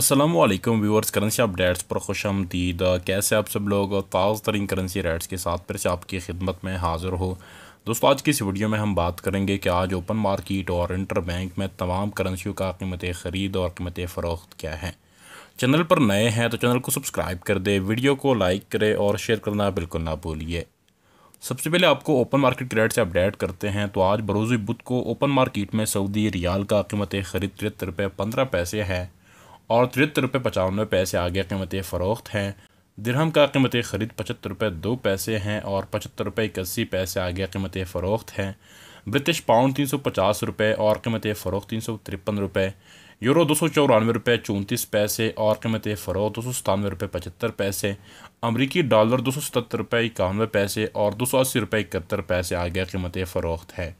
Aslam viewers currency updates पर खुश आमदीद कैसे आप सब लोग ताज़ तरीन करेंसी रेट्स के साथ फिर से आपकी खिदमत में हाज़िर हो दोस्तों आज की इस वीडियो में हम बात करेंगे कि आज ओपन मार्केट और इंटर बैंक में तमाम करेंसियों का कीमत ख़रीद और कीमत फ़रोख्त क्या है चैनल पर नए हैं तो चैनल को सब्सक्राइब कर दे वीडियो को लाइक करें और शेयर करना बिल्कुल ना भूलिए सबसे पहले आपको ओपन मार्केट के रेट से अपडेट करते हैं तो आज बरोज़ बुध को ओपन मार्केट में सऊदी रियाल का कीमत ख़रीद तिहत्तर रुपये पंद्रह पैसे है और तिहत्तर रुपये पचानवे पैसे आगे कीमतें फ़रोख्त हैं दिरहम का कीमत ख़रीद पचहत्तर रुपये दो पैसे हैं और पचहत्तर रुपये इक्यासी पैसे आगे कीमतें फ़रोख्त हैं ब्रिटिश पाउंड तीन सौ पचास रुपये और कीमत फ़रोख़ तीन सौ तिरपन रुपये यूरो दो सौ चौरानवे रुपये चौंतीस पैसे और कीमत फ़रोख दो सौ सतानवे रुपये पचहत्तर पैसे अमरीकी डॉलर दो सौ सतहत्तर रुपये इक्यानवे पैसे और दो सौ अस्सी रुपये इकहत्तर पैसे आगे कीमत फ़रोख्त है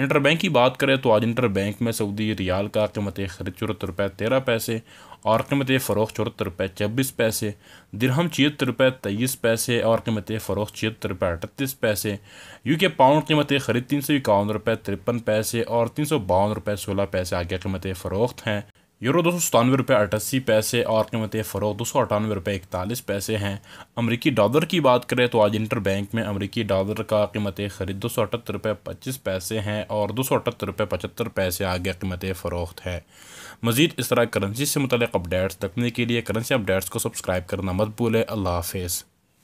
इंटर बैंक की बात करें तो आज इंटर बैंक में सऊदी रियाल का कीमत खरीद चौहत्तर रुपये तेरह पैसे और कीमत फ़रोख चौहत्तर रुपये छब्बीस पैसे दिरहम छिहत्तर रुपये तेईस पैसे और कीमत फ़रोख छिहत्तर रुपये अठतीस पैसे यू के पाउंड कीमत खरीद तीन सौ इक्यावन रुपये तिरपन पैसे और तीन सौ बावन रुपये सोलह पैसे आगे कीमत फ़रोख्त हैं यूरो दो सौ सतानवे रुपये अठासी पैसे और कीमत तो फ़रोग दो सौ अठानवे रुपये इकतालीस पैसे हैं अमरीकी डॉलर की बात करें तो आज इंटर बैंक में अमरीकी डॉलर का कीमत तो ख़रीद दो सौ अठहत्तर रुपये पच्चीस पैसे हैं और दो सौ अठहत्तर रुपये पचहत्तर पैसे आगे कीमत तो फ़रोख्त है मजीद इस तरह करेंसी से मुतल अपडेट्स रखने के लिए करेंसी अपडेट्स को सब्सक्राइब करना मत भूलें अल्लाह हाफिज़